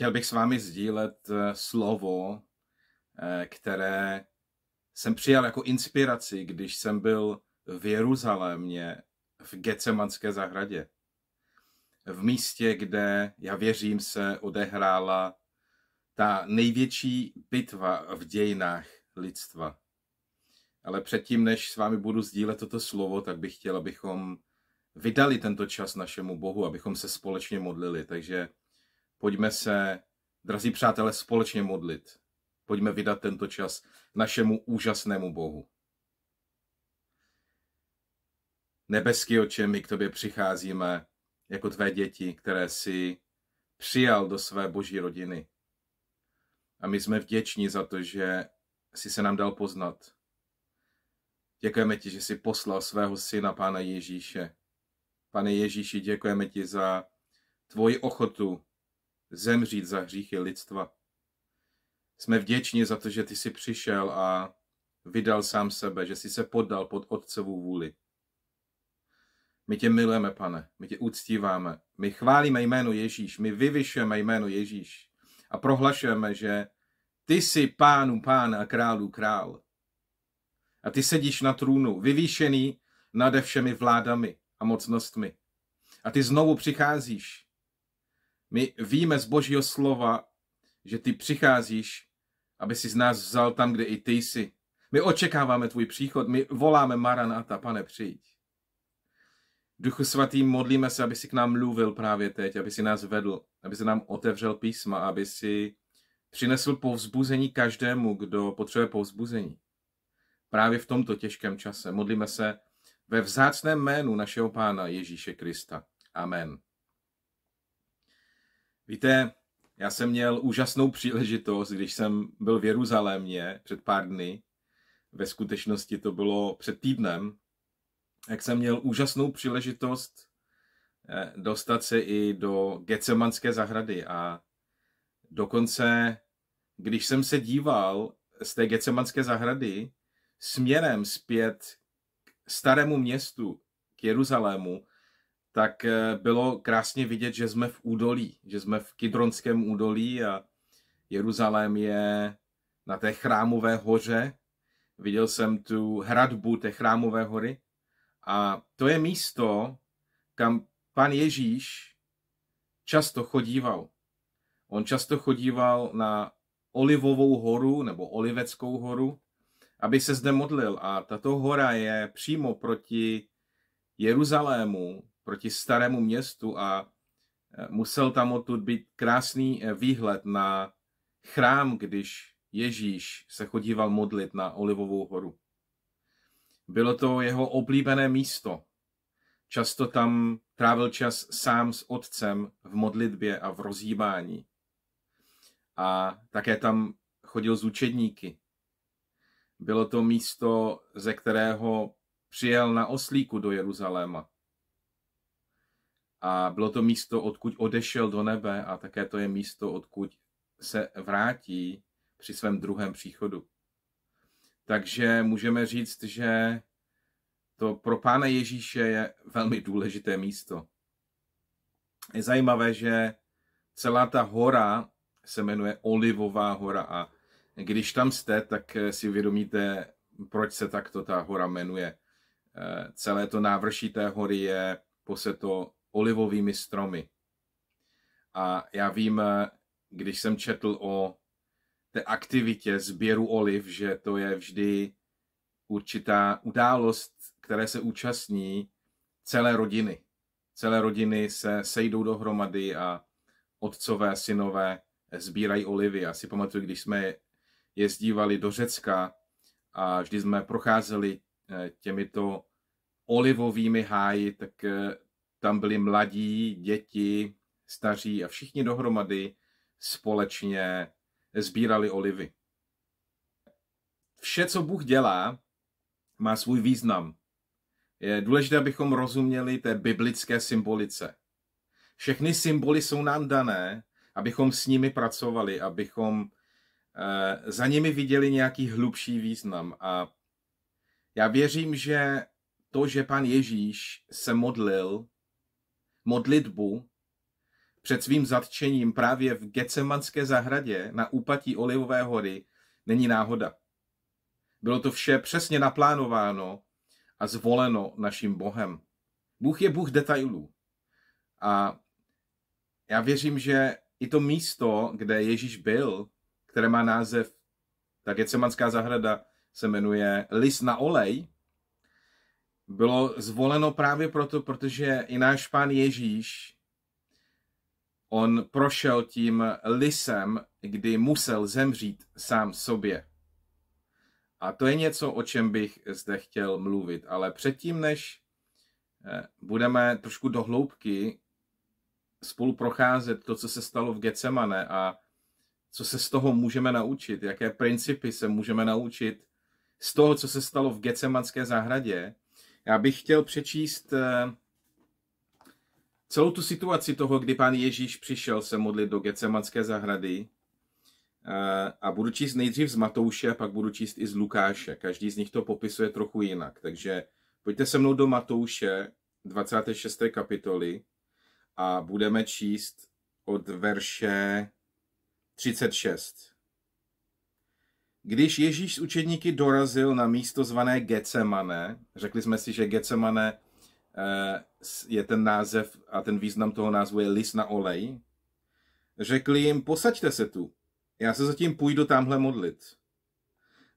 Chtěl bych s vámi sdílet eh, slovo, eh, které jsem přijal jako inspiraci, když jsem byl v Jeruzalémě v Gecemanské zahradě. V místě, kde, já věřím, se odehrála ta největší bitva v dějinách lidstva. Ale předtím, než s vámi budu sdílet toto slovo, tak bych chtěl, abychom vydali tento čas našemu Bohu, abychom se společně modlili. Takže Pojďme se, drazí přátelé, společně modlit. Pojďme vydat tento čas našemu úžasnému Bohu. Nebeský oče, my k tobě přicházíme jako tvé děti, které si přijal do své boží rodiny. A my jsme vděční za to, že jsi se nám dal poznat. Děkujeme ti, že jsi poslal svého syna, Pána Ježíše. Pane Ježíši, děkujeme ti za tvoji ochotu zemřít za hříchy lidstva. Jsme vděční za to, že ty jsi přišel a vydal sám sebe, že jsi se poddal pod Otcovou vůli. My tě milujeme, pane, my tě uctíváme, my chválíme jméno Ježíš, my vyvyšujeme jméno Ježíš a prohlašujeme, že ty jsi pánu pán a králu král. A ty sedíš na trůnu, vyvýšený nade všemi vládami a mocnostmi. A ty znovu přicházíš my víme z Božího slova, že ty přicházíš, aby si z nás vzal tam, kde i ty jsi. My očekáváme tvůj příchod, my voláme Maranata, pane, přijď. Duchu svatý, modlíme se, aby si k nám mluvil právě teď, aby si nás vedl, aby se nám otevřel písma, aby si přinesl povzbuzení každému, kdo potřebuje povzbuzení. Právě v tomto těžkém čase modlíme se ve vzácném jménu našeho Pána Ježíše Krista. Amen. Víte, já jsem měl úžasnou příležitost, když jsem byl v Jeruzalémě před pár dny, ve skutečnosti to bylo před týdnem, jak jsem měl úžasnou příležitost eh, dostat se i do Gecemanské zahrady a dokonce, když jsem se díval z té Gecemanské zahrady směrem zpět k starému městu, k Jeruzalému, tak eh, bylo krásně vidět, že jsme v údolí, že jsme v Kidronském údolí a Jeruzalém je na té chrámové hoře. Viděl jsem tu hradbu té chrámové hory a to je místo, kam pan Ježíš často chodíval. On často chodíval na Olivovou horu nebo Oliveckou horu, aby se zde modlil. A tato hora je přímo proti Jeruzalému, proti starému městu a e, musel tam odtud být krásný e, výhled na chrám, když Ježíš se chodíval modlit na Olivovou horu. Bylo to jeho oblíbené místo. Často tam trávil čas sám s otcem v modlitbě a v rozjímání. A také tam chodil z učedníky. Bylo to místo, ze kterého přijel na oslíku do Jeruzaléma. A bylo to místo, odkud odešel do nebe a také to je místo, odkud se vrátí při svém druhém příchodu. Takže můžeme říct, že to pro Pána Ježíše je velmi důležité místo. Je zajímavé, že celá ta hora se jmenuje Olivová hora a když tam jste, tak si uvědomíte, proč se takto ta hora jmenuje. Eh, celé to návrší té hory je poseto olivovými stromy. A já vím, eh, když jsem četl o té aktivitě sběru oliv, že to je vždy určitá událost, které se účastní celé rodiny. Celé rodiny se sejdou dohromady a otcové, synové sbírají olivy. Já si pamatuju, když jsme jezdívali do Řecka a vždy jsme procházeli eh, těmito olivovými háji, tak eh, tam byli mladí, děti, staří a všichni dohromady společně sbírali olivy. Vše, co Bůh dělá, má svůj význam. Je důležité, abychom rozuměli té biblické symbolice. Všechny symboly jsou nám dané, abychom s nimi pracovali, abychom eh, za nimi viděli nějaký hlubší význam. A já věřím, že to, že pan Ježíš se modlil modlitbu před svým zatčením právě v Gecemanské zahradě na úpatí Olivové hory není náhoda. Bylo to vše přesně naplánováno a zvoleno naším Bohem. Bůh je Bůh detailů. A já věřím, že i to místo, kde Ježíš byl, které má název, ta Gecemanská zahrada se jmenuje Lis na olej, bylo zvoleno právě proto, protože i náš pán Ježíš, on prošel tím lisem, kdy musel zemřít sám sobě. A to je něco, o čem bych zde chtěl mluvit. Ale předtím, než eh, budeme trošku do hloubky spolu procházet to, co se stalo v Getsemane a co se z toho můžeme naučit, jaké principy se můžeme naučit z toho, co se stalo v Getsemanské zahradě, já bych chtěl přečíst eh, celou tu situaci toho, kdy pán Ježíš přišel se modlit do Gecemanské zahrady eh, a budu číst nejdřív z Matouše, pak budu číst i z Lukáše. Každý z nich to popisuje trochu jinak. Takže pojďte se mnou do Matouše 26. kapitoly a budeme číst od verše 36. Když Ježíš s učedníky dorazil na místo zvané Getsemane, řekli jsme si, že Getsemane eh, je ten název a ten význam toho názvu je lis na olej, řekli jim, posaďte se tu, já se zatím půjdu tamhle modlit.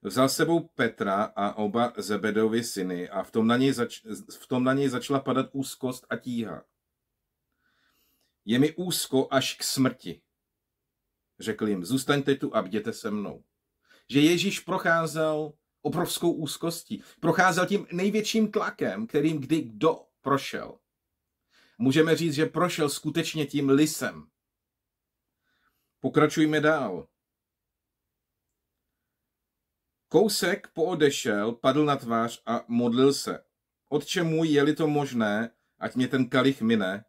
Vzal sebou Petra a oba Zebedovi syny a v tom na něj, zač- v tom na něj začala padat úzkost a tíha. Je mi úzko až k smrti, řekl jim, zůstaňte tu a bděte se mnou že Ježíš procházel obrovskou úzkostí. Procházel tím největším tlakem, kterým kdy kdo prošel. Můžeme říct, že prošel skutečně tím lisem. Pokračujme dál. Kousek poodešel, padl na tvář a modlil se. Otče můj, je-li to možné, ať mě ten kalich mine,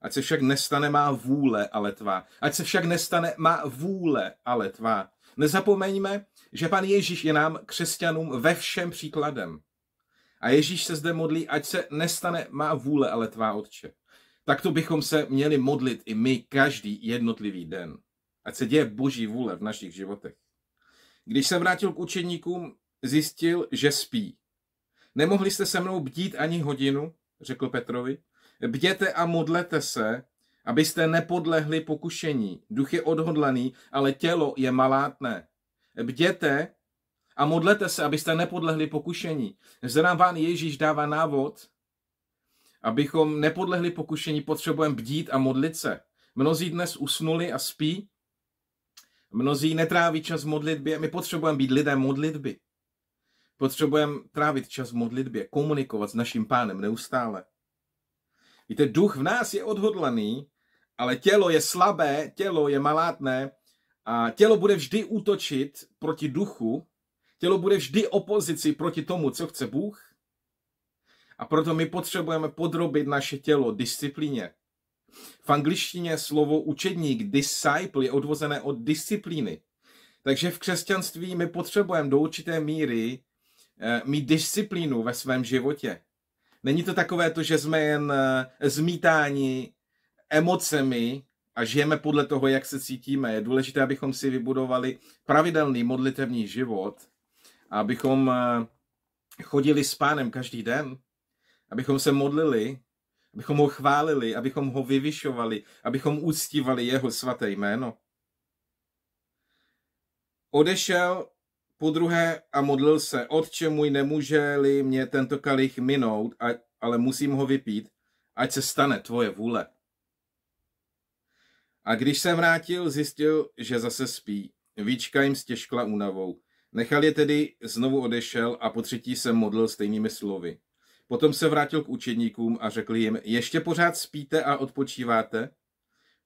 ať se však nestane má vůle, ale tvá. Ať se však nestane má vůle, ale tvá. Nezapomeňme, že pan Ježíš je nám, křesťanům, ve všem příkladem. A Ježíš se zde modlí, ať se nestane má vůle, ale tvá otče. to bychom se měli modlit i my každý jednotlivý den. Ať se děje boží vůle v našich životech. Když se vrátil k učeníkům, zjistil, že spí. Nemohli jste se mnou bdít ani hodinu, řekl Petrovi. Bděte a modlete se, abyste nepodlehli pokušení. Duch je odhodlaný, ale tělo je malátné. Bděte a modlete se, abyste nepodlehli pokušení. Zde nám Pán Ježíš dává návod, abychom nepodlehli pokušení, potřebujeme bdít a modlit se. Mnozí dnes usnuli a spí, mnozí netráví čas v modlitbě. My potřebujeme být lidé modlitby. Potřebujeme trávit čas v modlitbě, komunikovat s naším pánem neustále. Víte, duch v nás je odhodlaný, ale tělo je slabé, tělo je malátné a tělo bude vždy útočit proti duchu, tělo bude vždy opozici proti tomu, co chce Bůh. A proto my potřebujeme podrobit naše tělo disciplíně. V angličtině slovo učedník, disciple, je odvozené od disciplíny. Takže v křesťanství my potřebujeme do určité míry eh, mít disciplínu ve svém životě. Není to takové to, že jsme jen eh, zmítáni emocemi a žijeme podle toho, jak se cítíme. Je důležité, abychom si vybudovali pravidelný modlitevní život, abychom eh, chodili s pánem každý den, abychom se modlili, abychom ho chválili, abychom ho vyvyšovali, abychom uctívali jeho svaté jméno. Odešel po druhé a modlil se, otče můj, nemůže-li mě tento kalich minout, ale musím ho vypít, ať se stane tvoje vůle. A když se vrátil, zjistil, že zase spí. Víčka jim stěžkla únavou. Nechal je tedy, znovu odešel a po třetí se modlil stejnými slovy. Potom se vrátil k učedníkům a řekl jim, ještě pořád spíte a odpočíváte?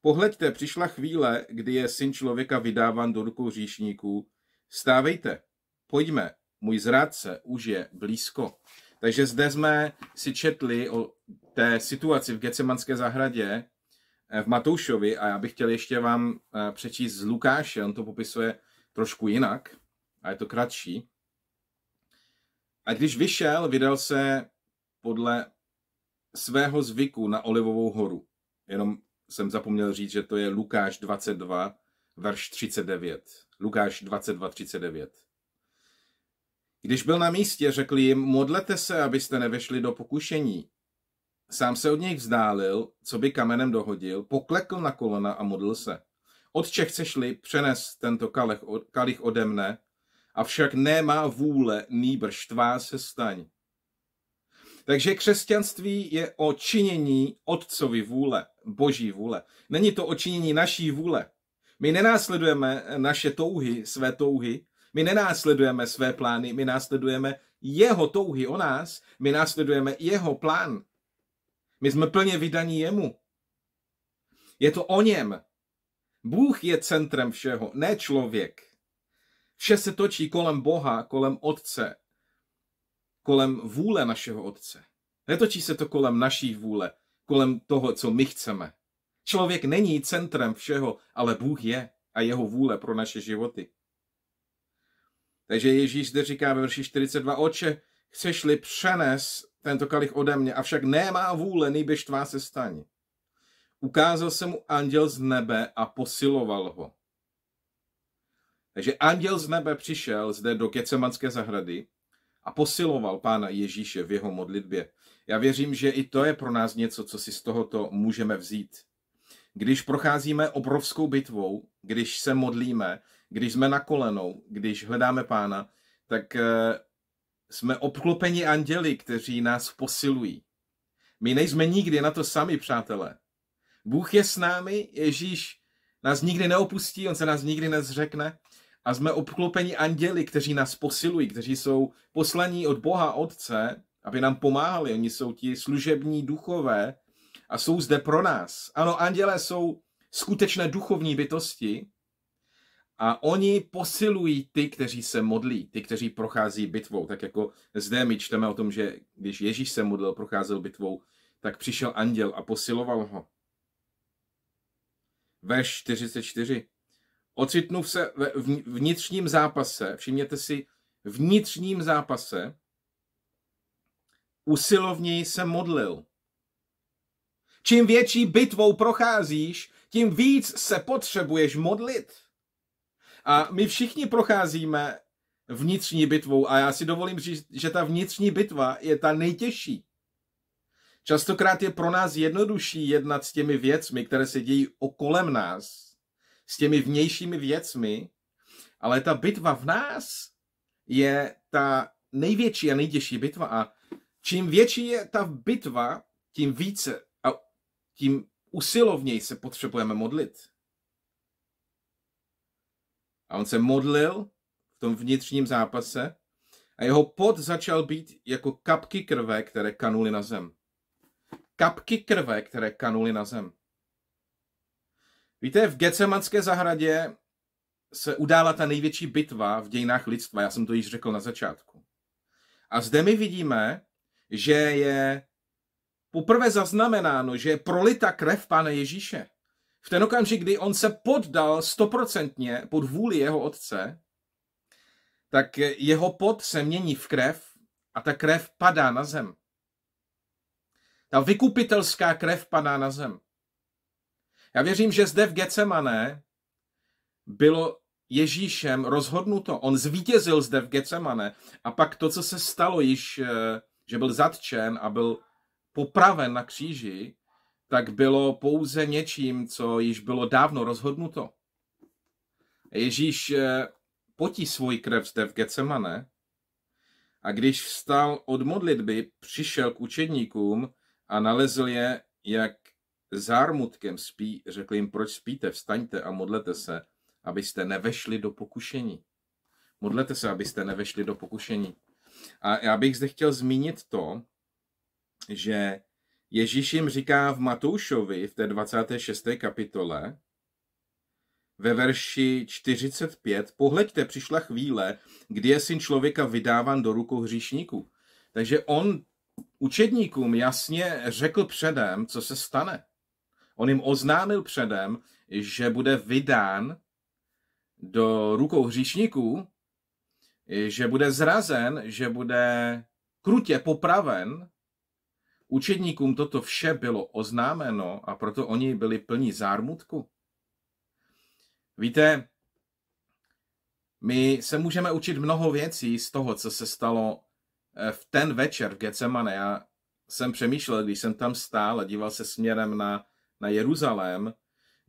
Pohleďte, přišla chvíle, kdy je syn člověka vydáván do rukou říšníků. Stávejte, pojďme, můj zrádce už je blízko. Takže zde jsme si četli o té situaci v Gecemanské zahradě, Eh, v Matoušovi a já bych chtěl ještě vám eh, přečíst z Lukáše, on to popisuje trošku jinak a je to kratší. A když vyšel, vydal se podle svého zvyku na Olivovou horu. Jenom jsem zapomněl říct, že to je Lukáš 22, verš 39. Lukáš 22, 39. Když byl na místě, řekl jim, modlete se, abyste nevešli do pokušení. Sám se od něj vzdálil, co by kamenem dohodil, poklekl na kolena a modlil se. Otče, chceš li přenes tento kalich, kalich ode mne, avšak nemá vůle, nýbrž tvá se staň. Takže křesťanství je o činění otcovi vůle, boží vůle. Není to o činění naší vůle. My nenásledujeme naše touhy, své touhy, my nenásledujeme své plány, my následujeme jeho touhy o nás, my následujeme jeho plán. My jsme plně vydaní jemu. Je to o něm. Bůh je centrem všeho, ne člověk. Vše se točí kolem Boha, kolem Otce, kolem vůle našeho Otce. Netočí se to kolem naší vůle, kolem toho, co my chceme. Člověk není centrem všeho, ale Bůh je a jeho vůle pro naše životy. Takže Ježíš zde říká ve verši 42, oče, chceš-li přenes tento kalich ode mě, avšak nemá vůle, nejbež tvá se staní. Ukázal se mu anděl z nebe a posiloval ho. Takže anděl z nebe přišel zde do Kecemanské zahrady a posiloval pána Ježíše v jeho modlitbě. Já věřím, že i to je pro nás něco, co si z tohoto můžeme vzít. Když procházíme obrovskou bitvou, když se modlíme, když jsme na kolenou, když hledáme pána, tak eh, jsme obklopeni anděli, kteří nás posilují. My nejsme nikdy na to sami, přátelé. Bůh je s námi, Ježíš nás nikdy neopustí, on se nás nikdy nezřekne a jsme obklopeni anděli, kteří nás posilují, kteří jsou poslaní od Boha Otce, aby nám pomáhali. Oni jsou ti služební duchové a jsou zde pro nás. Ano, anděle jsou skutečné duchovní bytosti, a oni posilují ty, kteří se modlí, ty, kteří prochází bitvou. Tak jako zde my čteme o tom, že když Ježíš se modlil, procházel bitvou, tak přišel anděl a posiloval ho. Ve 44. Ocitnul se ve vnitřním zápase, všimněte si, vnitřním zápase, usilovněji se modlil. Čím větší bitvou procházíš, tím víc se potřebuješ modlit. A my všichni procházíme vnitřní bitvou a já si dovolím říct, že ta vnitřní bitva je ta nejtěžší. Častokrát je pro nás jednodušší jednat s těmi věcmi, které se dějí okolem nás, s těmi vnějšími věcmi, ale ta bitva v nás je ta největší a nejtěžší bitva. A čím větší je ta bitva, tím více a tím usilovněji se potřebujeme modlit. A on se modlil v tom vnitřním zápase a jeho pot začal být jako kapky krve, které kanuly na zem. Kapky krve, které kanuly na zem. Víte, v Gecemanské zahradě se udála ta největší bitva v dějinách lidstva. Já jsem to již řekl na začátku. A zde my vidíme, že je poprvé zaznamenáno, že je prolita krev Pána Ježíše v ten okamžik, kdy on se poddal stoprocentně pod vůli jeho otce, tak jeho pot se mění v krev a ta krev padá na zem. Ta vykupitelská krev padá na zem. Já věřím, že zde v Getsemane bylo Ježíšem rozhodnuto. On zvítězil zde v Getsemane a pak to, co se stalo již, eh, že byl zatčen a byl popraven na kříži, tak bylo pouze něčím, co již bylo dávno rozhodnuto. Ježíš eh, potí svůj krev zde v Getsemane a když vstal od modlitby, přišel k učedníkům a nalezl je, jak zármutkem spí, řekl jim, proč spíte, vstaňte a modlete se, abyste nevešli do pokušení. Modlete se, abyste nevešli do pokušení. A já bych zde chtěl zmínit to, že Ježíš jim říká v Matoušovi v té 26. kapitole, ve verši 45, pohleďte, přišla chvíle, kdy je syn člověka vydáván do rukou hříšníků. Takže on učedníkům jasně řekl předem, co se stane. On jim oznámil předem, že bude vydán do rukou hříšníků, že bude zrazen, že bude krutě popraven Učedníkům toto vše bylo oznámeno a proto oni byli plní zármutku. Víte, my se můžeme učit mnoho věcí z toho, co se stalo eh, v ten večer v Getsemane. Já jsem přemýšlel, když jsem tam stál a díval se směrem na, na Jeruzalém,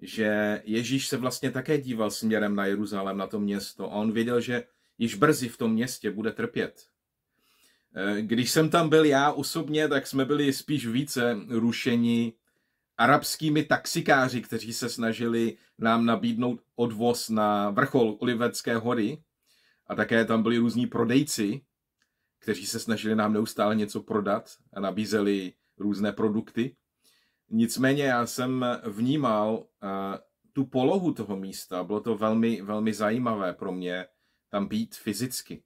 že Ježíš se vlastně také díval směrem na Jeruzalém, na to město. A on věděl, že již brzy v tom městě bude trpět. Eh, když jsem tam byl já osobně, tak jsme byli spíš více rušeni arabskými taxikáři, kteří se snažili nám nabídnout odvoz na vrchol Olivecké hory. A také tam byli různí prodejci, kteří se snažili nám neustále něco prodat a nabízeli různé produkty. Nicméně já jsem vnímal eh, tu polohu toho místa. Bylo to velmi, velmi zajímavé pro mě tam být fyzicky.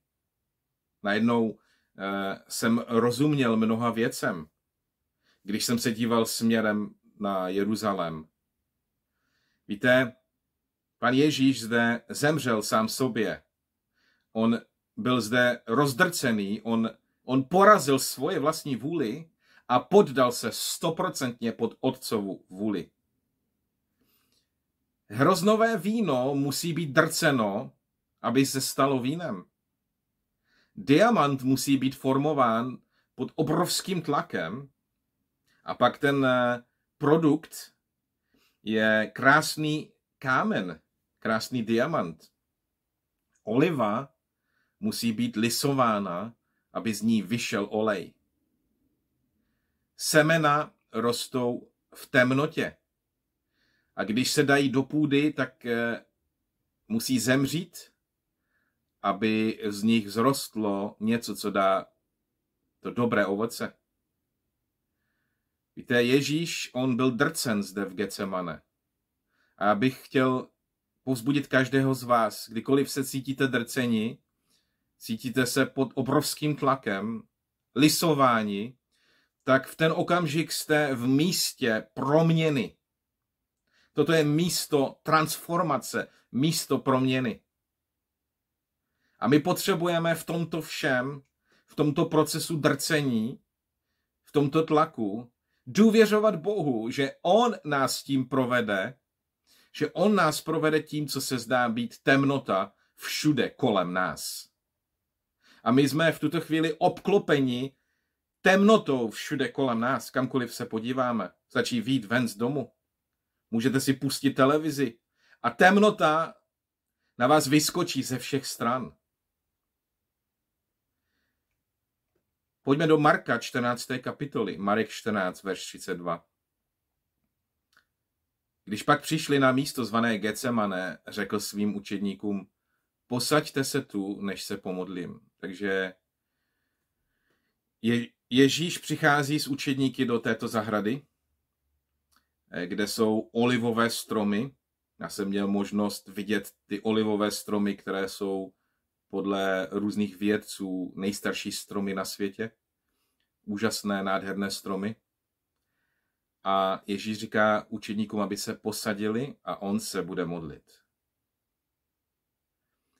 Najednou Eh, jsem rozuměl mnoha věcem, když jsem se díval směrem na Jeruzalém. Víte, pan Ježíš zde zemřel sám sobě. On byl zde rozdrcený, on, on porazil svoje vlastní vůli a poddal se stoprocentně pod otcovu vůli. Hroznové víno musí být drceno, aby se stalo vínem diamant musí být formován pod obrovským tlakem a pak ten eh, produkt je krásný kámen, krásný diamant. Oliva musí být lisována, aby z ní vyšel olej. Semena rostou v temnotě. A když se dají do půdy, tak eh, musí zemřít aby z nich zrostlo něco, co dá to dobré ovoce. Víte, Ježíš, on byl drcen zde v Getsemane. A bych chtěl povzbudit každého z vás, kdykoliv se cítíte drceni, cítíte se pod obrovským tlakem, lisování, tak v ten okamžik jste v místě proměny. Toto je místo transformace, místo proměny. A my potřebujeme v tomto všem, v tomto procesu drcení, v tomto tlaku, důvěřovat Bohu, že On nás tím provede, že On nás provede tím, co se zdá být temnota všude kolem nás. A my jsme v tuto chvíli obklopeni temnotou všude kolem nás, kamkoliv se podíváme. Začí vít ven z domu. Můžete si pustit televizi. A temnota na vás vyskočí ze všech stran. Pojďme do Marka 14. kapitoly, Marek 14, verš 32. Když pak přišli na místo zvané Gecemane, řekl svým učedníkům, posaďte se tu, než se pomodlím. Takže je, Ježíš přichází s učedníky do této zahrady, eh, kde jsou olivové stromy. Já jsem měl možnost vidět ty olivové stromy, které jsou podle různých vědců nejstarší stromy na světě. Úžasné, nádherné stromy. A Ježíš říká učedníkům, aby se posadili a on se bude modlit.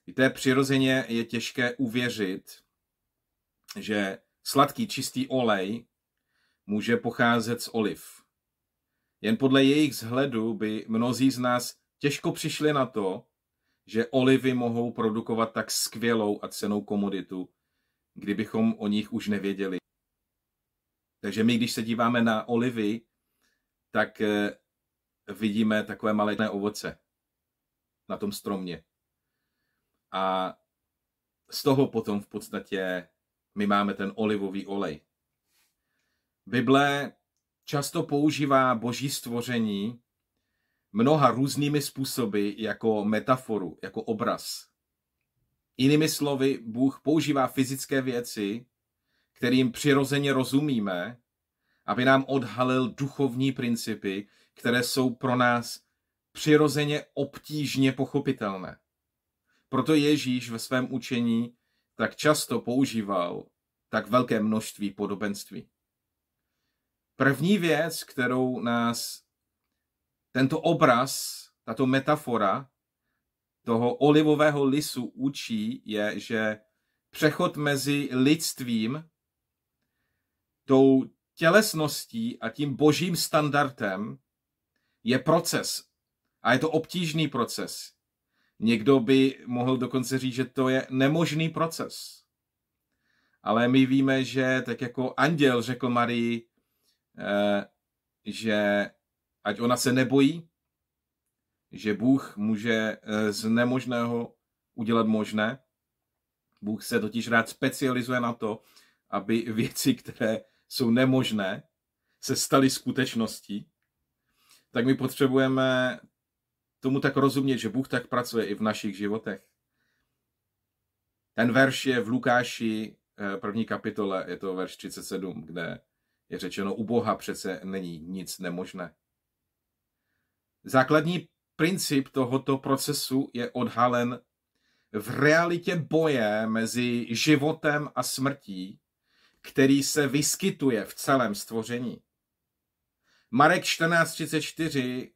Víte, přirozeně je těžké uvěřit, že sladký čistý olej může pocházet z oliv. Jen podle jejich vzhledu by mnozí z nás těžko přišli na to, že olivy mohou produkovat tak skvělou a cenou komoditu, kdybychom o nich už nevěděli. Takže my, když se díváme na olivy, tak eh, vidíme takové malé ovoce na tom stromě. A z toho potom v podstatě my máme ten olivový olej. Bible často používá boží stvoření mnoha různými způsoby jako metaforu, jako obraz. Jinými slovy, Bůh používá fyzické věci, kterým přirozeně rozumíme, aby nám odhalil duchovní principy, které jsou pro nás přirozeně obtížně pochopitelné. Proto Ježíš ve svém učení tak často používal tak velké množství podobenství. První věc, kterou nás tento obraz, tato metafora toho olivového lisu učí je, že přechod mezi lidstvím, tou tělesností a tím božím standardem je proces. A je to obtížný proces. Někdo by mohl dokonce říct, že to je nemožný proces. Ale my víme, že tak jako anděl řekl Marii, eh, že Ať ona se nebojí, že Bůh může eh, z nemožného udělat možné. Bůh se totiž rád specializuje na to, aby věci, které jsou nemožné, se staly skutečností. Tak my potřebujeme tomu tak rozumět, že Bůh tak pracuje i v našich životech. Ten verš je v Lukáši eh, první kapitole, je to verš 37, kde je řečeno, u Boha přece není nic nemožné. Základní princip tohoto procesu je odhalen v realitě boje mezi životem a smrtí, který se vyskytuje v celém stvoření. Marek 14.34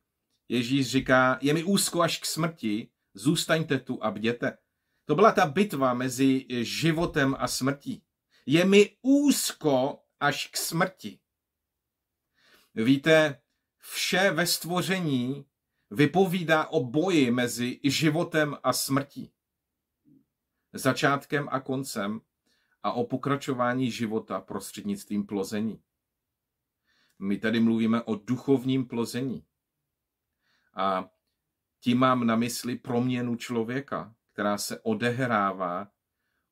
Ježíš říká, je mi úzko až k smrti, zůstaňte tu a bděte. To byla ta bitva mezi životem a smrtí. Je mi úzko až k smrti. Víte, vše ve stvoření vypovídá o boji mezi životem a smrtí. Začátkem a koncem a o pokračování života prostřednictvím plození. My tady mluvíme o duchovním plození. A tím mám na mysli proměnu člověka, která se odehrává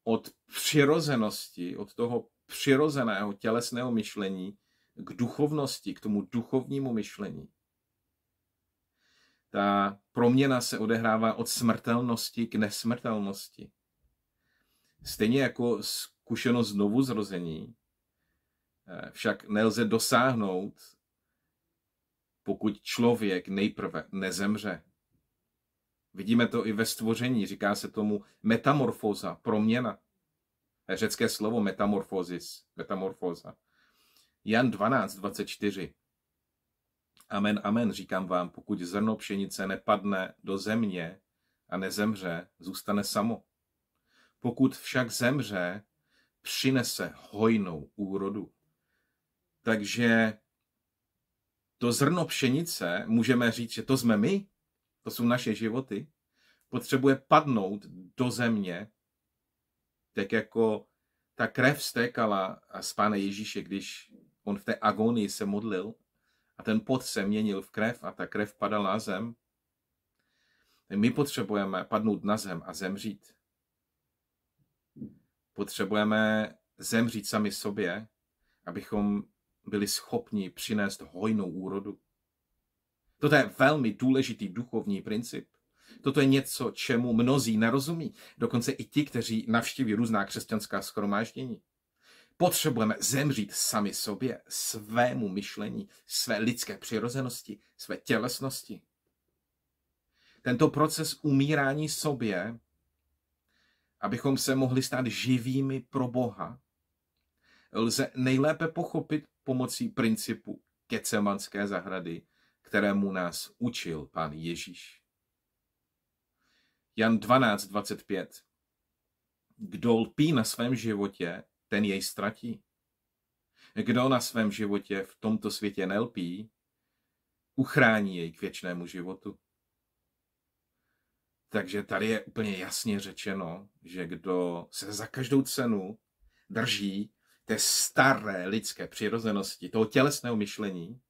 od přirozenosti, od toho přirozeného tělesného myšlení k duchovnosti, k tomu duchovnímu myšlení. Ta proměna se odehrává od smrtelnosti k nesmrtelnosti. Stejně jako zkušenost znovu zrození, eh, však nelze dosáhnout, pokud člověk nejprve nezemře. Vidíme to i ve stvoření, říká se tomu metamorfóza, proměna. Řecké slovo metamorfózis, metamorfóza. Jan 12, 24. Amen, amen, říkám vám, pokud zrno pšenice nepadne do země a nezemře, zůstane samo. Pokud však zemře, přinese hojnou úrodu. Takže to zrno pšenice, můžeme říct, že to jsme my, to jsou naše životy, potřebuje padnout do země, tak jako ta krev stékala z Pána Ježíše, když On v té agonii se modlil a ten pot se měnil v krev a ta krev padala na zem. My potřebujeme padnout na zem a zemřít. Potřebujeme zemřít sami sobě, abychom byli schopni přinést hojnou úrodu. Toto je velmi důležitý duchovní princip. Toto je něco, čemu mnozí nerozumí. Dokonce i ti, kteří navštíví různá křesťanská schromáždění. Potřebujeme zemřít sami sobě, svému myšlení, své lidské přirozenosti, své tělesnosti. Tento proces umírání sobě, abychom se mohli stát živými pro Boha, lze nejlépe pochopit pomocí principu kecemanské zahrady, kterému nás učil pán Ježíš. Jan 12.25 Kdo lpí na svém životě, ten jej ztratí. Kdo na svém životě v tomto světě nelpí, uchrání jej k věčnému životu. Takže tady je úplně jasně řečeno, že kdo se za každou cenu drží té staré lidské přirozenosti, toho tělesného myšlení,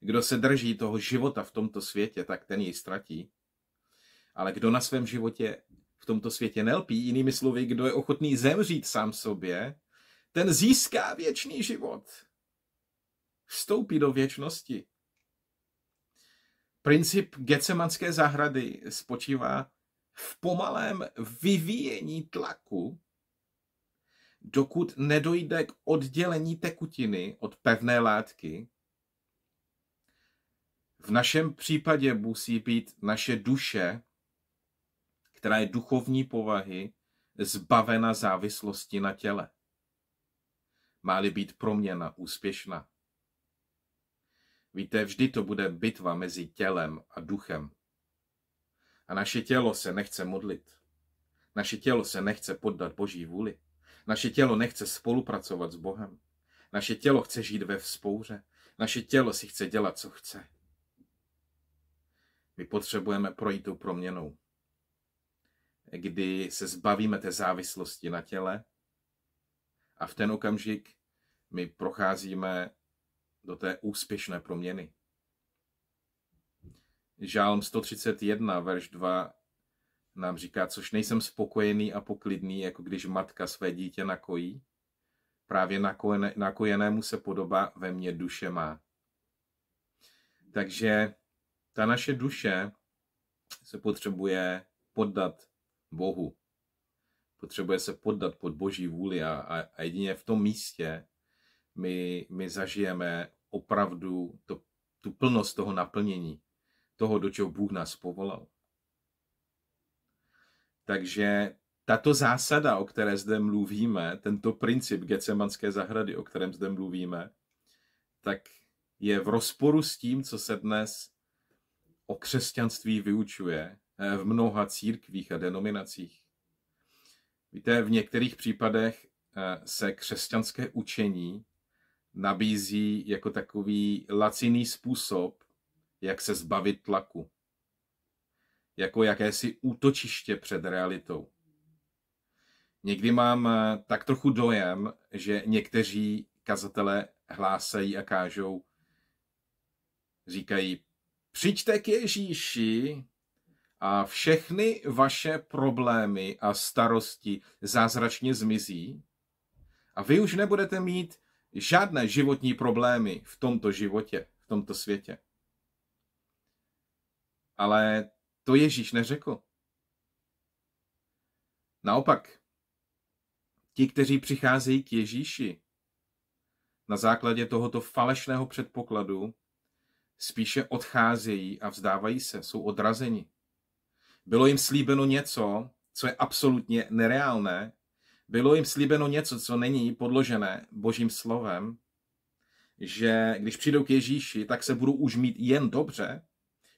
kdo se drží toho života v tomto světě, tak ten jej ztratí. Ale kdo na svém životě tomto světě nelpí. Jinými slovy, kdo je ochotný zemřít sám sobě, ten získá věčný život. Vstoupí do věčnosti. Princip Gecemanské zahrady spočívá v pomalém vyvíjení tlaku, dokud nedojde k oddělení tekutiny od pevné látky. V našem případě musí být naše duše která je duchovní povahy, zbavena závislosti na těle. má být proměna úspěšná. Víte, vždy to bude bitva mezi tělem a duchem. A naše tělo se nechce modlit. Naše tělo se nechce poddat Boží vůli. Naše tělo nechce spolupracovat s Bohem. Naše tělo chce žít ve vzpouře. Naše tělo si chce dělat, co chce. My potřebujeme projít tou proměnou kdy se zbavíme té závislosti na těle a v ten okamžik my procházíme do té úspěšné proměny. Žálm 131, verš 2 nám říká, což nejsem spokojený a poklidný, jako když matka své dítě nakojí, právě nakojené, nakojenému se podoba ve mně duše má. Takže ta naše duše se potřebuje poddat Bohu. Potřebuje se poddat pod Boží vůli a, a, a jedině v tom místě my, my zažijeme opravdu to, tu plnost toho naplnění, toho, do čeho Bůh nás povolal. Takže tato zásada, o které zde mluvíme, tento princip Gecemanské zahrady, o kterém zde mluvíme, tak je v rozporu s tím, co se dnes o křesťanství vyučuje Eh, v mnoha církvích a denominacích. Víte, v některých případech eh, se křesťanské učení nabízí jako takový laciný způsob, jak se zbavit tlaku. Jako jakési útočiště před realitou. Někdy mám eh, tak trochu dojem, že někteří kazatelé hlásají a kážou, říkají, přijďte k Ježíši, a všechny vaše problémy a starosti zázračně zmizí a vy už nebudete mít žádné životní problémy v tomto životě, v tomto světě. Ale to Ježíš neřekl. Naopak, ti, kteří přicházejí k Ježíši na základě tohoto falešného předpokladu, spíše odcházejí a vzdávají se, jsou odrazeni. Bylo jim slíbeno něco, co je absolutně nereálné. Bylo jim slíbeno něco, co není podložené božím slovem, že když přijdou k Ježíši, tak se budou už mít jen dobře,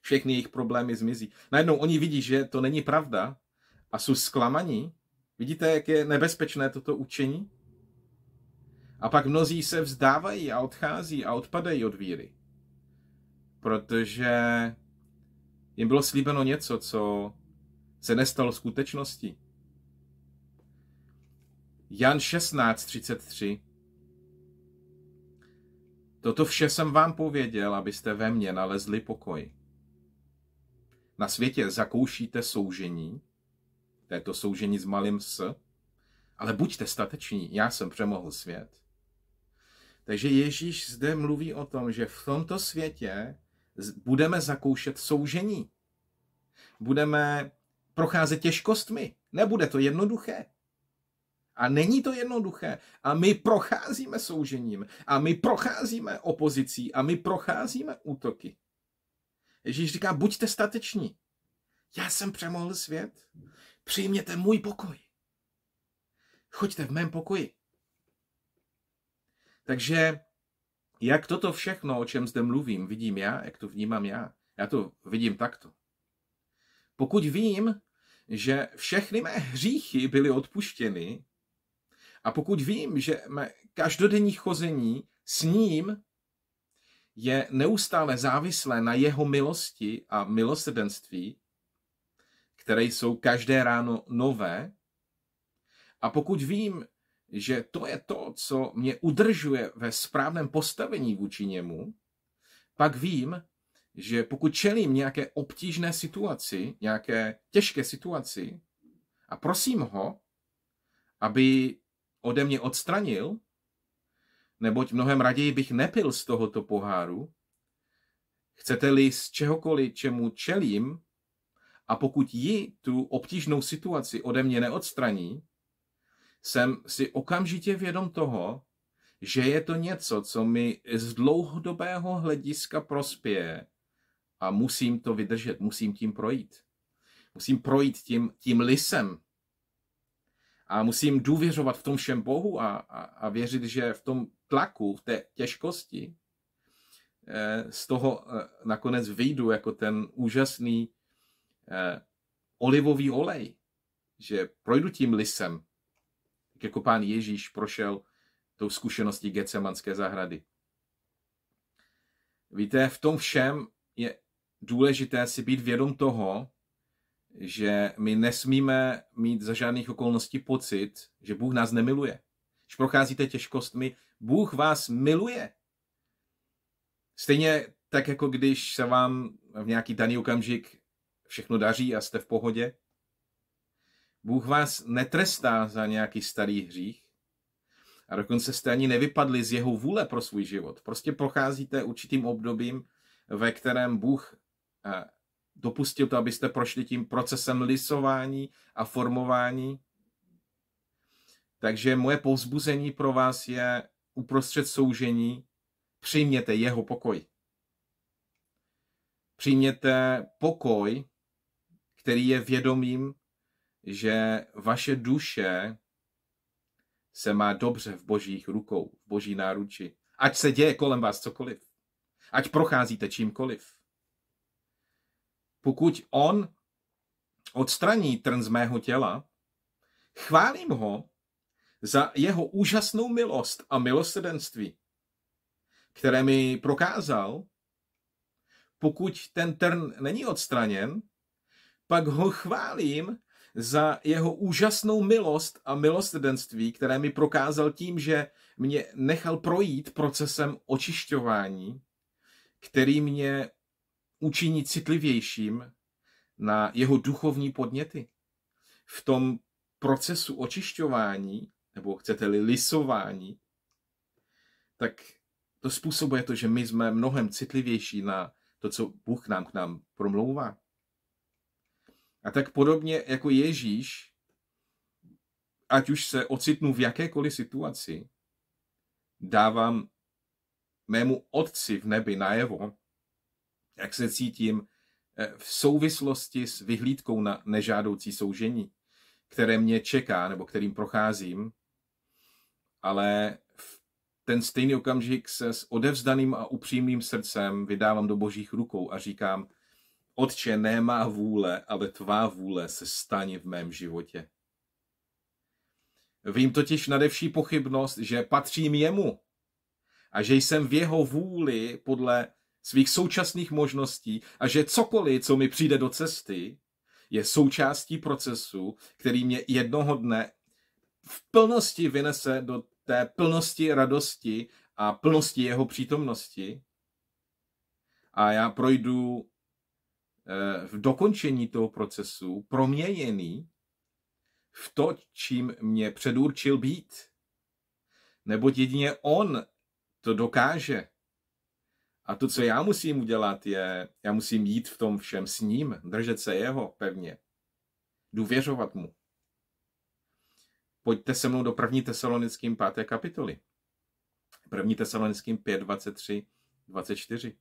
všechny jejich problémy zmizí. Najednou oni vidí, že to není pravda a jsou zklamaní. Vidíte, jak je nebezpečné toto učení? A pak mnozí se vzdávají a odchází a odpadají od víry. Protože jim bylo slíbeno něco, co se nestal skutečností. Jan 16.33 Toto vše jsem vám pověděl, abyste ve mně nalezli pokoj. Na světě zakoušíte soužení, této soužení s malým s, ale buďte stateční, já jsem přemohl svět. Takže Ježíš zde mluví o tom, že v tomto světě budeme zakoušet soužení. Budeme procházet těžkostmi. Nebude to jednoduché. A není to jednoduché. A my procházíme soužením. A my procházíme opozicí. A my procházíme útoky. Ježíš říká, buďte stateční. Já jsem přemohl svět. Přijměte můj pokoj. Choďte v mém pokoji. Takže jak toto všechno, o čem zde mluvím, vidím já, jak to vnímám já, já to vidím takto. Pokud vím, že všechny mé hříchy byly odpuštěny a pokud vím, že mé každodenní chození s ním je neustále závislé na jeho milosti a milosrdenství, které jsou každé ráno nové, a pokud vím, že to je to, co mě udržuje ve správném postavení vůči němu, pak vím, že pokud čelím nějaké obtížné situaci, nějaké těžké situaci a prosím ho, aby ode mě odstranil, neboť mnohem raději bych nepil z tohoto poháru, chcete-li z čehokoliv, čemu čelím, a pokud ji tu obtížnou situaci ode mě neodstraní, jsem si okamžitě vědom toho, že je to něco, co mi z dlouhodobého hlediska prospěje a musím to vydržet, musím tím projít. Musím projít tím, tím lisem. A musím důvěřovat v tom všem Bohu a, a, a věřit, že v tom tlaku, v té těžkosti, eh, z toho eh, nakonec vyjdu jako ten úžasný eh, olivový olej, že projdu tím lisem, tak jako pán Ježíš prošel tou zkušeností Getsemanské zahrady. Víte, v tom všem je důležité si být vědom toho, že my nesmíme mít za žádných okolností pocit, že Bůh nás nemiluje. Když procházíte těžkostmi, Bůh vás miluje. Stejně tak, jako když se vám v nějaký daný okamžik všechno daří a jste v pohodě, Bůh vás netrestá za nějaký starý hřích a dokonce jste ani nevypadli z jeho vůle pro svůj život. Prostě procházíte určitým obdobím, ve kterém Bůh Eh, dopustil to, abyste prošli tím procesem lisování a formování. Takže moje povzbuzení pro vás je uprostřed soužení přijměte jeho pokoj. Přijměte pokoj, který je vědomím, že vaše duše se má dobře v božích rukou, v boží náruči. Ať se děje kolem vás cokoliv. Ať procházíte čímkoliv. Pokud on odstraní trn z mého těla, chválím ho za jeho úžasnou milost a milosrdenství, které mi prokázal. Pokud ten trn není odstraněn, pak ho chválím za jeho úžasnou milost a milosrdenství, které mi prokázal tím, že mě nechal projít procesem očišťování, který mě učinit citlivějším na jeho duchovní podněty. V tom procesu očišťování, nebo chcete-li lisování, tak to způsobuje to, že my jsme mnohem citlivější na to, co Bůh nám k nám promlouvá. A tak podobně jako Ježíš, ať už se ocitnu v jakékoliv situaci, dávám mému otci v nebi najevo, jak se cítím eh, v souvislosti s vyhlídkou na nežádoucí soužení, které mě čeká nebo kterým procházím, ale v ten stejný okamžik se s odevzdaným a upřímným srdcem vydávám do božích rukou a říkám, Otče, nemá vůle, ale tvá vůle se stane v mém životě. Vím totiž nadevší pochybnost, že patřím jemu a že jsem v jeho vůli podle svých současných možností a že cokoliv, co mi přijde do cesty, je součástí procesu, který mě jednoho dne v plnosti vynese do té plnosti radosti a plnosti jeho přítomnosti. A já projdu eh, v dokončení toho procesu proměněný v to, čím mě předurčil být. Neboť jedině on to dokáže. A to, co já musím udělat, je, já musím jít v tom všem s ním, držet se jeho pevně, důvěřovat mu. Pojďte se mnou do první tesalonickým 5. kapitoly. První tesalonickým 5, 23, 24.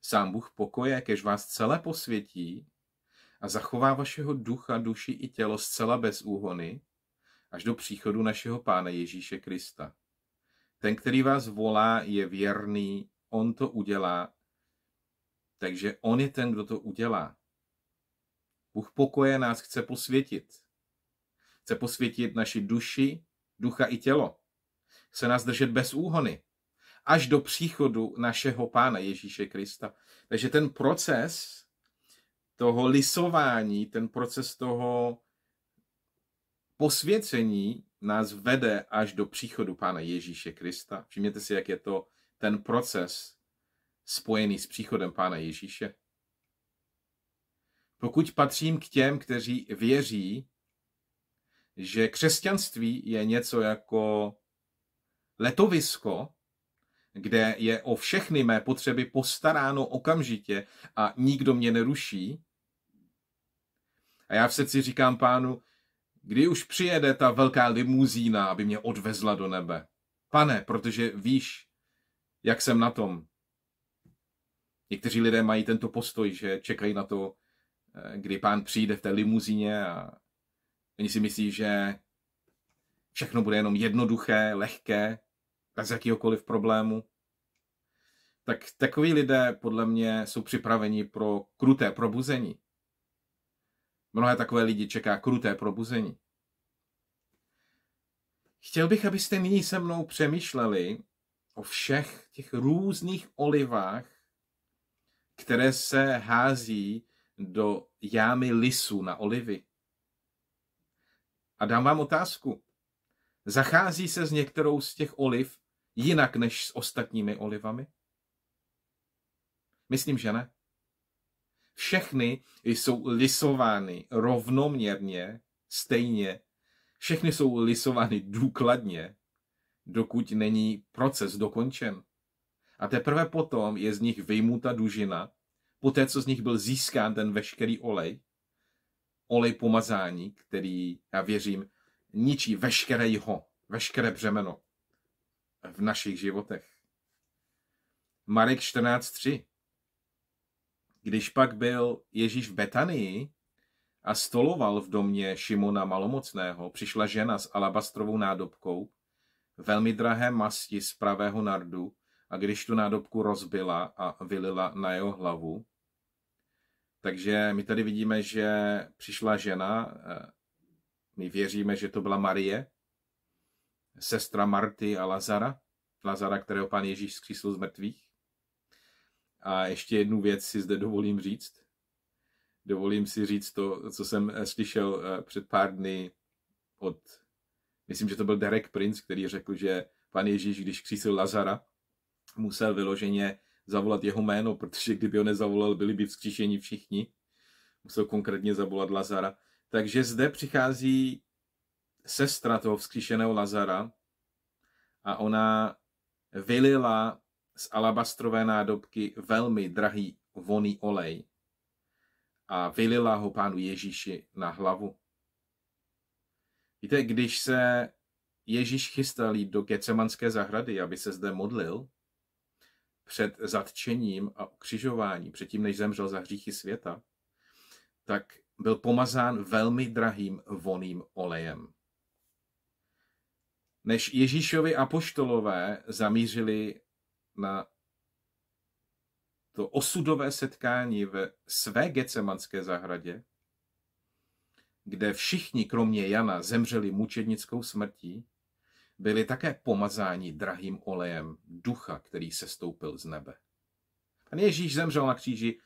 Sám Bůh pokoje, kež vás celé posvětí a zachová vašeho ducha, duši i tělo zcela bez úhony, až do příchodu našeho Pána Ježíše Krista. Ten, který vás volá, je věrný on to udělá, takže on je ten, kdo to udělá. Bůh pokoje nás chce posvětit. Chce posvětit naši duši, ducha i tělo. Chce nás držet bez úhony až do příchodu našeho Pána Ježíše Krista. Takže ten proces toho lisování, ten proces toho posvěcení nás vede až do příchodu Pána Ježíše Krista. Všimněte si, jak je to ten proces spojený s příchodem Pána Ježíše? Pokud patřím k těm, kteří věří, že křesťanství je něco jako letovisko, kde je o všechny mé potřeby postaráno okamžitě a nikdo mě neruší. A já v srdci říkám pánu, kdy už přijede ta velká limuzína, aby mě odvezla do nebe. Pane, protože víš, jak jsem na tom. Někteří lidé mají tento postoj, že čekají na to, eh, kdy pán přijde v té limuzíně a oni si myslí, že všechno bude jenom jednoduché, lehké, bez jakýhokoliv problému. Tak takoví lidé podle mě jsou připraveni pro kruté probuzení. Mnohé takové lidi čeká kruté probuzení. Chtěl bych, abyste nyní se mnou přemýšleli o všech těch různých olivách, které se hází do jámy lisů na olivy. A dám vám otázku. Zachází se s některou z těch oliv jinak než s ostatními olivami? Myslím, že ne. Všechny jsou lisovány rovnoměrně, stejně. Všechny jsou lisovány důkladně dokud není proces dokončen. A teprve potom je z nich vyjmuta dužina, poté co z nich byl získán ten veškerý olej, olej pomazání, který, já věřím, ničí veškeré jeho, veškeré břemeno v našich životech. Marek 14.3 Když pak byl Ježíš v Betanii a stoloval v domě Šimona Malomocného, přišla žena s alabastrovou nádobkou velmi drahé masti z pravého nardu a když tu nádobku rozbila a vylila na jeho hlavu. Takže my tady vidíme, že přišla žena, eh, my věříme, že to byla Marie, sestra Marty a Lazara, Lazara, kterého pan Ježíš zkřísl z mrtvých. A ještě jednu věc si zde dovolím říct. Dovolím si říct to, co jsem eh, slyšel eh, před pár dny od myslím, že to byl Derek Prince, který řekl, že pan Ježíš, když křísil Lazara, musel vyloženě zavolat jeho jméno, protože kdyby ho nezavolal, byli by vzkříšeni všichni. Musel konkrétně zavolat Lazara. Takže zde přichází sestra toho vzkříšeného Lazara a ona vylila z alabastrové nádobky velmi drahý voný olej a vylila ho pánu Ježíši na hlavu. Víte, když se Ježíš chystal jít do Gecemanské zahrady, aby se zde modlil před zatčením a ukřižováním, předtím než zemřel za hříchy světa, tak byl pomazán velmi drahým voným olejem. Než Ježíšovi apoštolové zamířili na to osudové setkání ve své gecemanské zahradě, kde všichni kromě Jana zemřeli mučednickou smrtí, byli také pomazáni drahým olejem ducha, který se stoupil z nebe. Pan Ježíš zemřel na kříži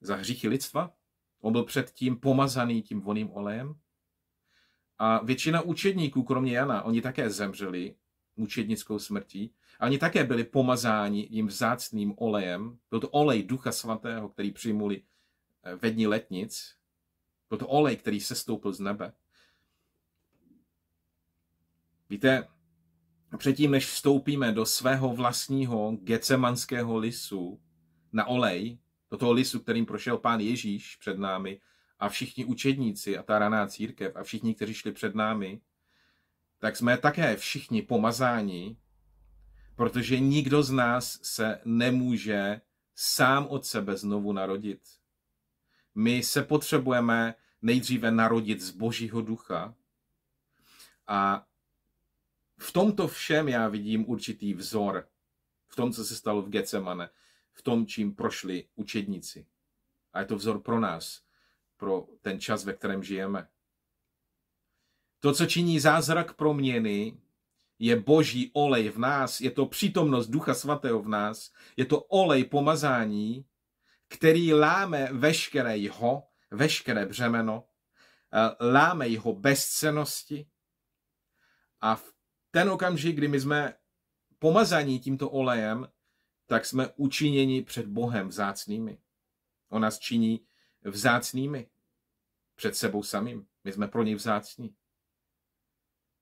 za hříchy lidstva, on byl předtím pomazaný tím voným olejem a většina učedníků, kromě Jana, oni také zemřeli mučednickou smrtí. A oni také byli pomazáni tím vzácným olejem. Byl to olej Ducha Svatého, který přijmuli eh, ve dní letnic. Byl to olej, který se stoupil z nebe. Víte, předtím, než vstoupíme do svého vlastního gecemanského lisu na olej, do toho lisu, kterým prošel pán Ježíš před námi a všichni učedníci a ta raná církev a všichni, kteří šli před námi, tak jsme také všichni pomazáni, protože nikdo z nás se nemůže sám od sebe znovu narodit. My se potřebujeme nejdříve narodit z Božího ducha. A v tomto všem já vidím určitý vzor, v tom, co se stalo v Getsemane, v tom, čím prošli učedníci. A je to vzor pro nás, pro ten čas, ve kterém žijeme. To, co činí zázrak proměny, je boží olej v nás, je to přítomnost Ducha Svatého v nás, je to olej pomazání, který láme veškeré jeho veškeré břemeno, eh, láme jeho bezcenosti a v ten okamžik, kdy my jsme pomazaní tímto olejem, tak jsme učiněni před Bohem vzácnými. On nás činí vzácnými před sebou samým. My jsme pro něj vzácní.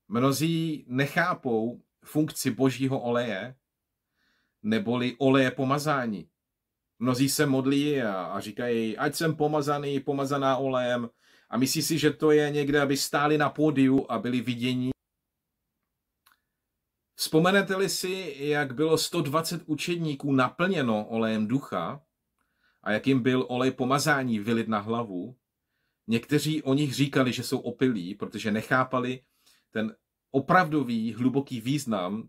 Mnozí nechápou funkci božího oleje, neboli oleje pomazání. Mnozí se modlí a, a říkají, ať jsem pomazaný, pomazaná olejem a myslí si, že to je někde, aby stáli na pódiu a byli vidění. Vzpomenete-li si, jak bylo 120 učedníků naplněno olejem ducha a jak jim byl olej pomazání vylit na hlavu, někteří o nich říkali, že jsou opilí, protože nechápali ten opravdový hluboký význam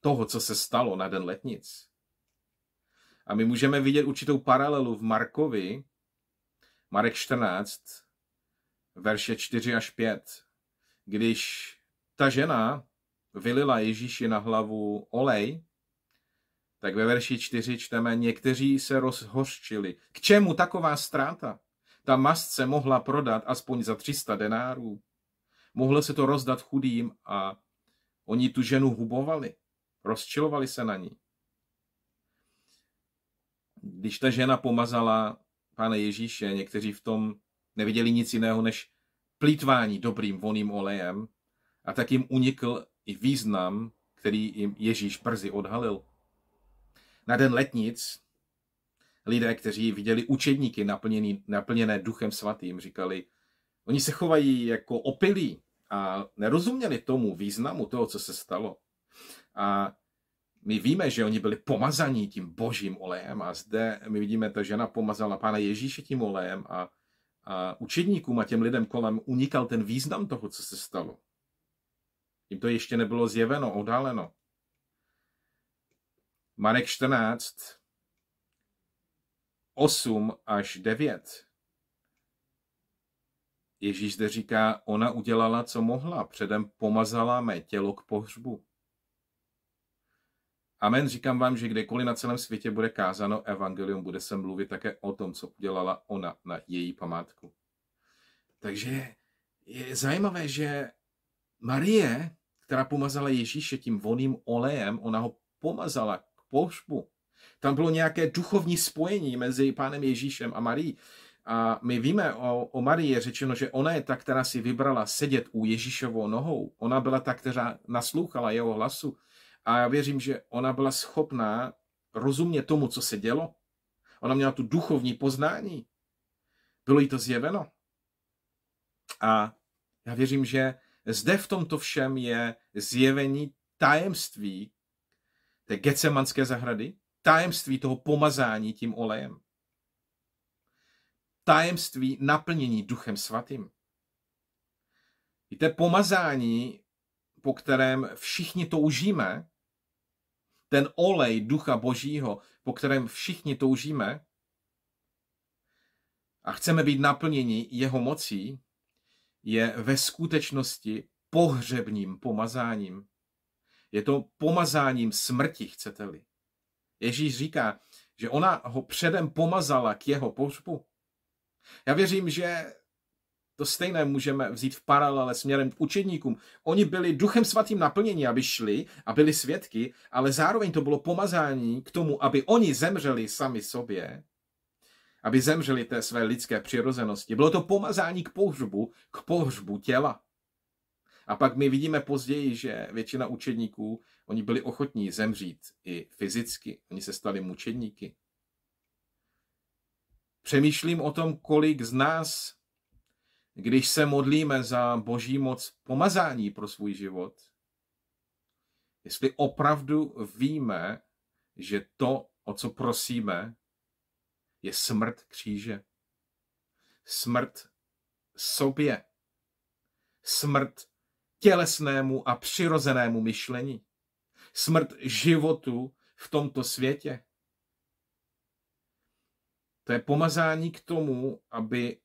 toho, co se stalo na den letnic. A my můžeme vidět určitou paralelu v Markovi, Marek 14, verše 4 až 5, když ta žena vylila Ježíši na hlavu olej, tak ve verši 4 čteme, někteří se rozhořčili. K čemu taková ztráta? Ta mast se mohla prodat aspoň za 300 denárů. Mohlo se to rozdat chudým a oni tu ženu hubovali. Rozčilovali se na ní když ta žena pomazala pána Ježíše, někteří v tom neviděli nic jiného než plítvání dobrým voným olejem a tak jim unikl i význam, který jim Ježíš brzy odhalil. Na den letnic lidé, kteří viděli učedníky naplněný, naplněné duchem svatým, říkali, oni se chovají jako opilí a nerozuměli tomu významu toho, co se stalo. A my víme, že oni byli pomazaní tím božím olejem a zde my vidíme, ta žena pomazala pána Ježíše tím olejem a, a učedníkům a těm lidem kolem unikal ten význam toho, co se stalo. Jim to ještě nebylo zjeveno, odhaleno. Marek 14, 8 až 9. Ježíš zde říká, ona udělala, co mohla, předem pomazala mé tělo k pohřbu. Amen, říkám vám, že kdekoliv na celém světě bude kázáno evangelium, bude se mluvit také o tom, co udělala ona na její památku. Takže je zajímavé, že Marie, která pomazala Ježíše tím voným olejem, ona ho pomazala k pohřbu. Tam bylo nějaké duchovní spojení mezi pánem Ježíšem a Marí. A my víme o, o Marii, je řečeno, že ona je ta, která si vybrala sedět u Ježíšovou nohou. Ona byla ta, která naslouchala jeho hlasu. A já věřím, že ona byla schopná rozumět tomu, co se dělo. Ona měla tu duchovní poznání. Bylo jí to zjeveno. A já věřím, že zde v tomto všem je zjevení tajemství té gecemanské zahrady, tajemství toho pomazání tím olejem, tajemství naplnění duchem svatým. Víte, pomazání, po kterém všichni toužíme, ten olej ducha božího, po kterém všichni toužíme a chceme být naplněni jeho mocí, je ve skutečnosti pohřebním pomazáním. Je to pomazáním smrti, chcete-li. Ježíš říká, že ona ho předem pomazala k jeho pohřbu. Já věřím, že to stejné můžeme vzít v paralele směrem k učedníkům. Oni byli duchem svatým naplnění, aby šli a byli svědky, ale zároveň to bylo pomazání k tomu, aby oni zemřeli sami sobě, aby zemřeli té své lidské přirozenosti. Bylo to pomazání k pohřbu, k pohřbu těla. A pak my vidíme později, že většina učedníků, oni byli ochotní zemřít i fyzicky. Oni se stali mučedníky. Přemýšlím o tom, kolik z nás když se modlíme za boží moc pomazání pro svůj život, jestli opravdu víme, že to, o co prosíme, je smrt kříže. Smrt sobě. Smrt tělesnému a přirozenému myšlení. Smrt životu v tomto světě. To je pomazání k tomu, aby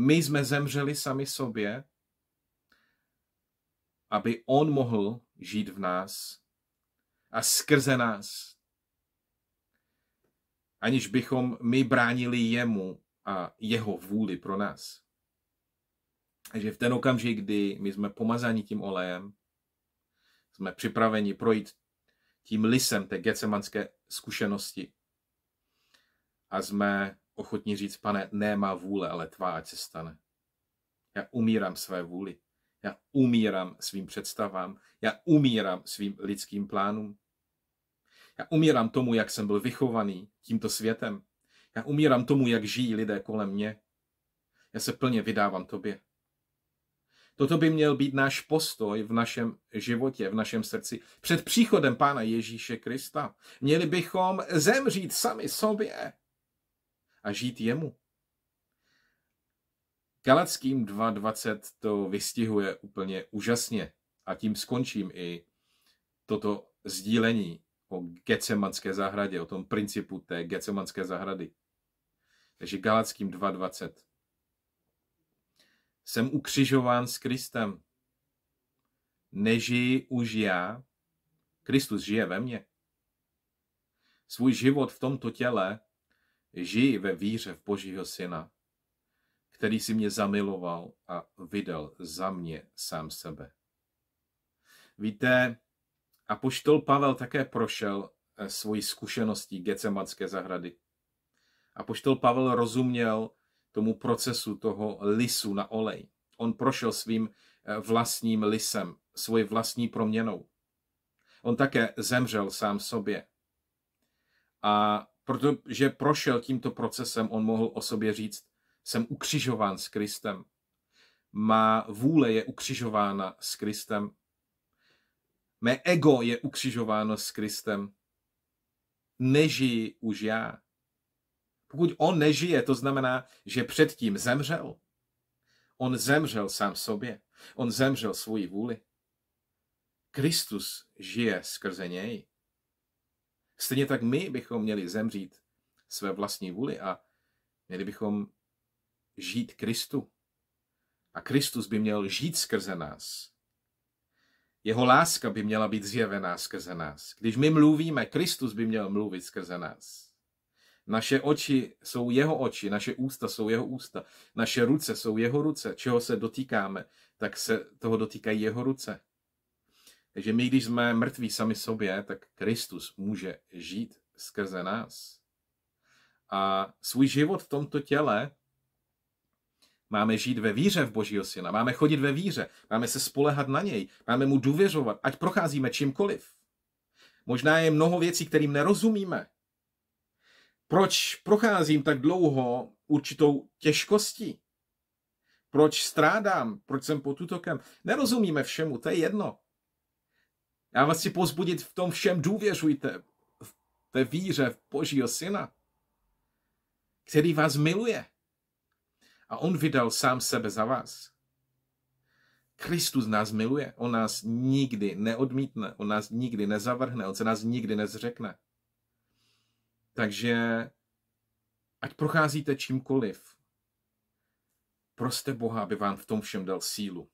my jsme zemřeli sami sobě, aby On mohl žít v nás a skrze nás, aniž bychom my bránili jemu a jeho vůli pro nás. Takže v ten okamžik, kdy my jsme pomazáni tím olejem, jsme připraveni projít tím lisem té gecemanské zkušenosti a jsme ochotní říct, pane, ne má vůle, ale tvá, ať se stane. Já umírám své vůli. Já umírám svým představám. Já umírám svým lidským plánům. Já umírám tomu, jak jsem byl vychovaný tímto světem. Já umírám tomu, jak žijí lidé kolem mě. Já se plně vydávám tobě. Toto by měl být náš postoj v našem životě, v našem srdci. Před příchodem Pána Ježíše Krista měli bychom zemřít sami sobě a žít jemu. Galackým 2.20 to vystihuje úplně úžasně a tím skončím i toto sdílení o gecemanské zahradě, o tom principu té gecemanské zahrady. Takže Galackým 2.20. Jsem ukřižován s Kristem. Nežiji už já, Kristus žije ve mně. Svůj život v tomto těle Žij ve víře v Božího Syna, který si mě zamiloval a vydal za mě sám sebe. Víte, a poštol Pavel také prošel eh, svoji zkušeností Gecematské zahrady. A poštol Pavel rozuměl tomu procesu toho lisu na olej. On prošel svým eh, vlastním lisem, svoji vlastní proměnou. On také zemřel sám sobě. A protože prošel tímto procesem, on mohl o sobě říct, jsem ukřižován s Kristem. Má vůle je ukřižována s Kristem. Mé ego je ukřižováno s Kristem. Nežijí už já. Pokud on nežije, to znamená, že předtím zemřel. On zemřel sám sobě. On zemřel svoji vůli. Kristus žije skrze něj. Stejně tak my bychom měli zemřít své vlastní vůli a měli bychom žít Kristu. A Kristus by měl žít skrze nás. Jeho láska by měla být zjevená skrze nás. Když my mluvíme, Kristus by měl mluvit skrze nás. Naše oči jsou jeho oči, naše ústa jsou jeho ústa, naše ruce jsou jeho ruce. Čeho se dotýkáme, tak se toho dotýkají jeho ruce. Takže my, když jsme mrtví sami sobě, tak Kristus může žít skrze nás. A svůj život v tomto těle máme žít ve víře v Božího Syna, máme chodit ve víře, máme se spolehat na něj, máme mu důvěřovat, ať procházíme čímkoliv. Možná je mnoho věcí, kterým nerozumíme. Proč procházím tak dlouho určitou těžkostí? Proč strádám? Proč jsem pod útokem? Nerozumíme všemu, to je jedno. Já vás chci pozbudit v tom všem důvěřujte, v té víře v Božího Syna, který vás miluje. A on vydal sám sebe za vás. Kristus nás miluje, on nás nikdy neodmítne, on nás nikdy nezavrhne, on se nás nikdy nezřekne. Takže ať procházíte čímkoliv, proste Boha, aby vám v tom všem dal sílu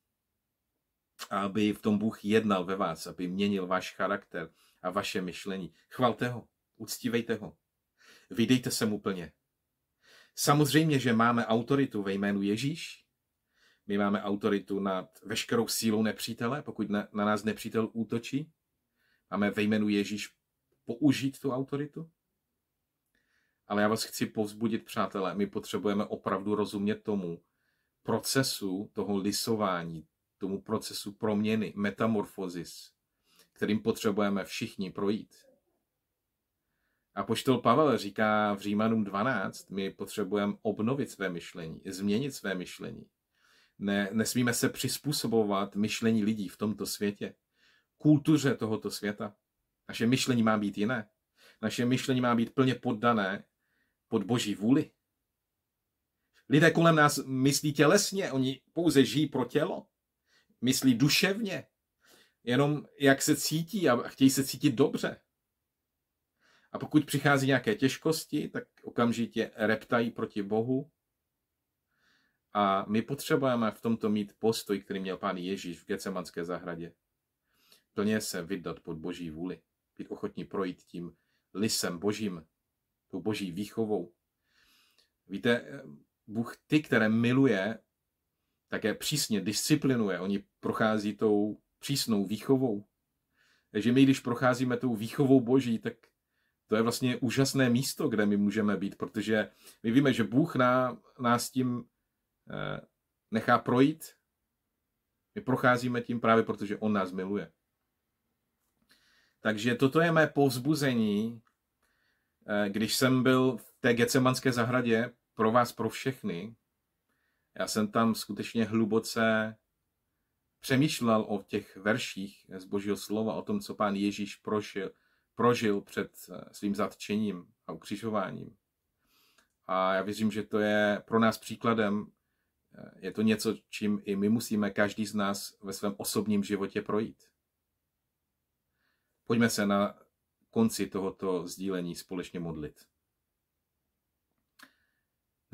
aby v tom Bůh jednal ve vás, aby měnil váš charakter a vaše myšlení. Chvalte ho, uctívejte ho. Vydejte se mu plně. Samozřejmě, že máme autoritu ve jménu Ježíš. My máme autoritu nad veškerou sílou nepřítele, pokud na, na nás nepřítel útočí. Máme ve jménu Ježíš použít tu autoritu. Ale já vás chci povzbudit, přátelé, my potřebujeme opravdu rozumět tomu procesu toho lisování, tomu procesu proměny, metamorfozis, kterým potřebujeme všichni projít. A poštol Pavel říká v Římanům 12, my potřebujeme obnovit své myšlení, změnit své myšlení. Ne, nesmíme se přizpůsobovat myšlení lidí v tomto světě, kultuře tohoto světa. Naše myšlení má být jiné. Naše myšlení má být plně poddané pod boží vůli. Lidé kolem nás myslí tělesně, oni pouze žijí pro tělo myslí duševně, jenom jak se cítí a chtějí se cítit dobře. A pokud přichází nějaké těžkosti, tak okamžitě reptají proti Bohu. A my potřebujeme v tomto mít postoj, který měl pán Ježíš v Gecemanské zahradě. Plně se vydat pod boží vůli, být ochotní projít tím lisem božím, tou boží výchovou. Víte, Bůh ty, které miluje, také přísně disciplinuje. Oni prochází tou přísnou výchovou. Takže my, když procházíme tou výchovou Boží, tak to je vlastně úžasné místo, kde my můžeme být, protože my víme, že Bůh ná, nás tím eh, nechá projít. My procházíme tím právě protože On nás miluje. Takže toto je mé povzbuzení, eh, když jsem byl v té gecemanské zahradě pro vás, pro všechny, já jsem tam skutečně hluboce přemýšlel o těch verších z Božího slova, o tom, co pán Ježíš prožil, prožil před eh, svým zatčením a ukřižováním. A já věřím, že to je pro nás příkladem, eh, je to něco, čím i my musíme každý z nás ve svém osobním životě projít. Pojďme se na konci tohoto sdílení společně modlit.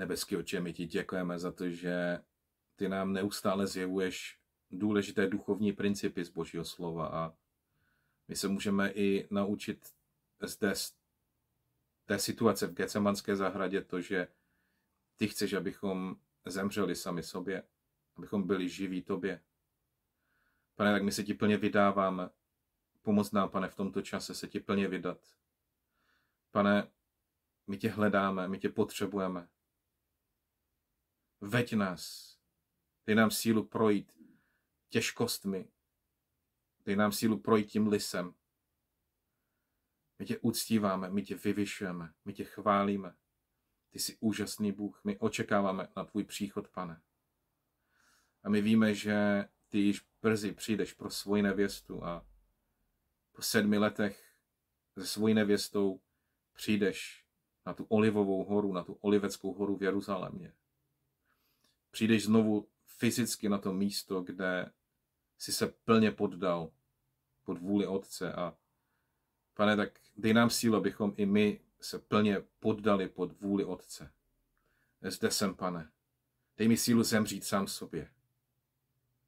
Nebeský oče, my ti děkujeme za to, že ty nám neustále zjevuješ důležité duchovní principy z Božího slova a my se můžeme i naučit zde z té situace v Gecemanské zahradě to, že ty chceš, abychom zemřeli sami sobě, abychom byli živí tobě. Pane, tak my se ti plně vydáváme. Pomoz nám, pane, v tomto čase se ti plně vydat. Pane, my tě hledáme, my tě potřebujeme. Veď nás. Dej nám sílu projít těžkostmi. Dej nám sílu projít tím lisem. My tě uctíváme, my tě vyvyšujeme, my tě chválíme. Ty jsi úžasný Bůh, my očekáváme na tvůj příchod, pane. A my víme, že ty již brzy přijdeš pro svoji nevěstu a po sedmi letech se svojí nevěstou přijdeš na tu olivovou horu, na tu oliveckou horu v Jeruzalémě přijdeš znovu fyzicky na to místo, kde si se plně poddal pod vůli Otce a pane, tak dej nám sílu, abychom i my se plně poddali pod vůli Otce. Zde jsem, pane. Dej mi sílu zemřít sám sobě.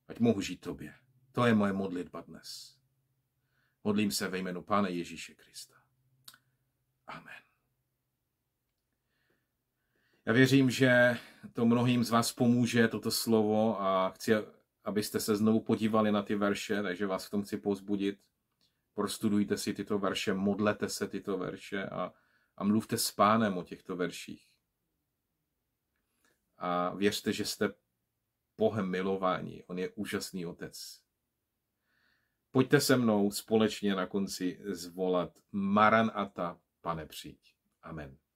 Ať mohu žít tobě. To je moje modlitba dnes. Modlím se ve jménu Pána Ježíše Krista. Amen. Já věřím, že to mnohým z vás pomůže, toto slovo, a chci, abyste se znovu podívali na ty verše, takže vás v tom chci pozbudit. Prostudujte si tyto verše, modlete se tyto verše a, a mluvte s pánem o těchto verších. A věřte, že jste Bohem milování. On je úžasný otec. Pojďte se mnou společně na konci zvolat Maranata, pane přijď. Amen.